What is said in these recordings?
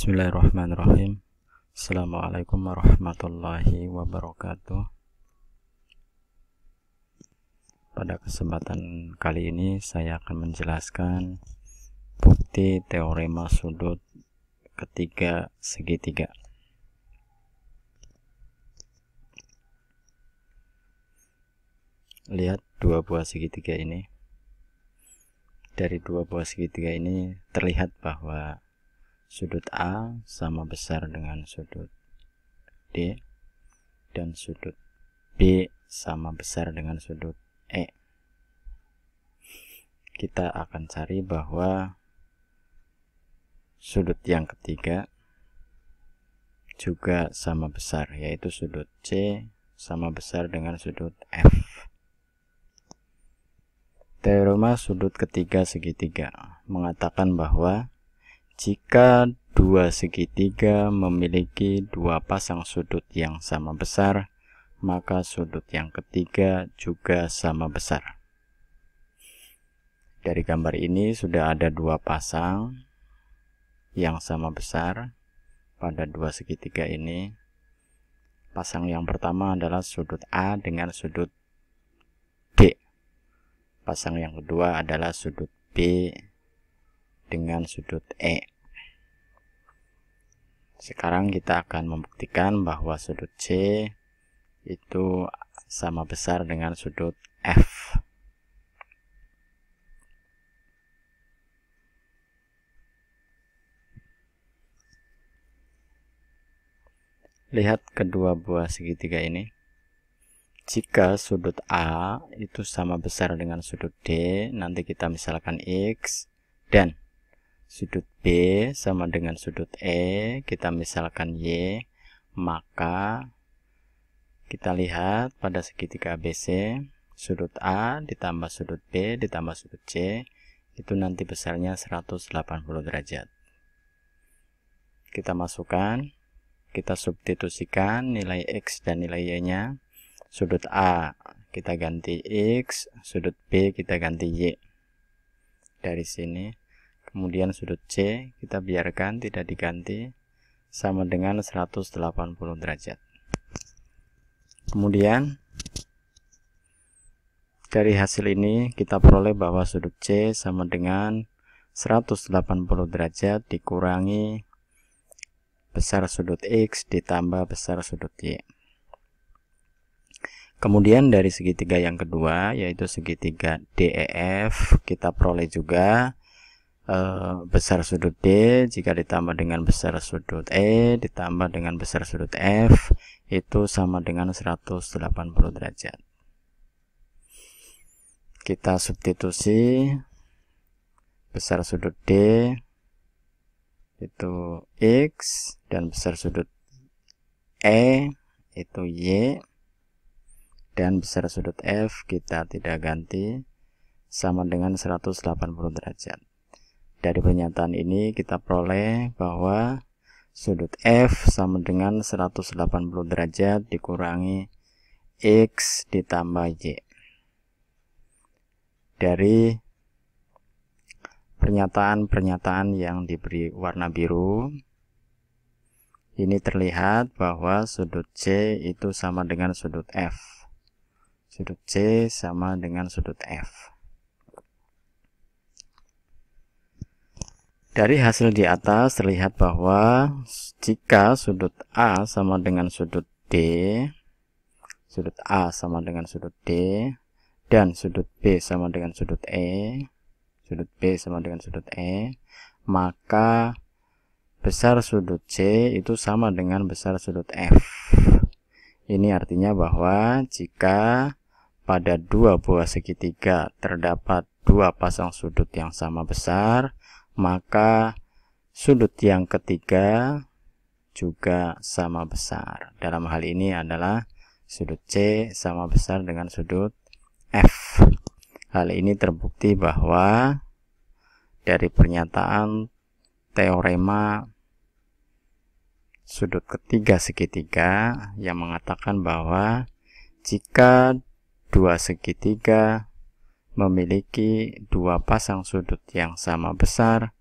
Bismillahirrahmanirrahim. Assalamualaikum warahmatullahi wabarakatuh. Pada kesempatan kali ini saya akan menjelaskan bukti teorema sudut ketiga segitiga. Lihat dua buah segitiga ini. Dari dua buah segitiga ini terlihat bahwa sudut A sama besar dengan sudut D dan sudut B sama besar dengan sudut E. Kita akan cari bahwa sudut yang ketiga juga sama besar, yaitu sudut C sama besar dengan sudut F. Teorema sudut ketiga segitiga mengatakan bahwa jika dua segitiga memiliki dua pasang sudut yang sama besar, maka sudut yang ketiga juga sama besar. Dari gambar ini sudah ada dua pasang yang sama besar pada dua segitiga ini. Pasang yang pertama adalah sudut A dengan sudut D. Pasang yang kedua adalah sudut B dengan sudut E. Sekarang kita akan membuktikan bahwa sudut C itu sama besar dengan sudut F. Lihat kedua buah segitiga ini. Jika sudut A itu sama besar dengan sudut D, nanti kita misalkan X, dan sudut B sama dengan sudut E, kita misalkan Y, maka kita lihat pada segitiga ABC, sudut A ditambah sudut B ditambah sudut C, itu nanti besarnya 180 derajat. Kita masukkan, kita substitusikan nilai X dan nilai Y-nya, sudut A kita ganti X, sudut B kita ganti Y. Dari sini kemudian sudut C kita biarkan tidak diganti sama dengan 180 derajat kemudian dari hasil ini kita peroleh bahwa sudut C sama dengan 180 derajat dikurangi besar sudut X ditambah besar sudut Y Kemudian dari segitiga yang kedua yaitu segitiga DEF kita peroleh juga Eh, besar sudut D jika ditambah dengan besar sudut E ditambah dengan besar sudut F itu sama dengan 180 derajat. Kita substitusi besar sudut D itu X dan besar sudut E itu Y dan besar sudut F kita tidak ganti sama dengan 180 derajat. Dari pernyataan ini kita peroleh bahwa sudut F sama dengan 180 derajat dikurangi X ditambah Y. Dari pernyataan-pernyataan yang diberi warna biru, ini terlihat bahwa sudut C itu sama dengan sudut F. Sudut C sama dengan sudut F. Dari hasil di atas terlihat bahwa jika sudut A sama dengan sudut D, sudut A sama dengan sudut D, dan sudut B sama dengan sudut E, sudut B sama dengan sudut E, maka besar sudut C itu sama dengan besar sudut F. Ini artinya bahwa jika pada dua buah segitiga terdapat dua pasang sudut yang sama besar, maka sudut yang ketiga juga sama besar. Dalam hal ini adalah sudut C sama besar dengan sudut F. Hal ini terbukti bahwa dari pernyataan teorema sudut ketiga segitiga yang mengatakan bahwa jika dua segitiga memiliki dua pasang sudut yang sama besar,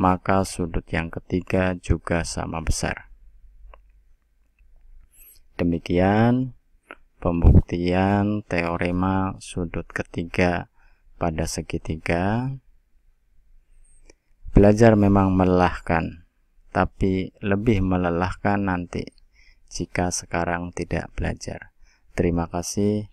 maka sudut yang ketiga juga sama besar. Demikian pembuktian teorema sudut ketiga pada segitiga. Belajar memang melelahkan, tapi lebih melelahkan nanti jika sekarang tidak belajar. Terima kasih.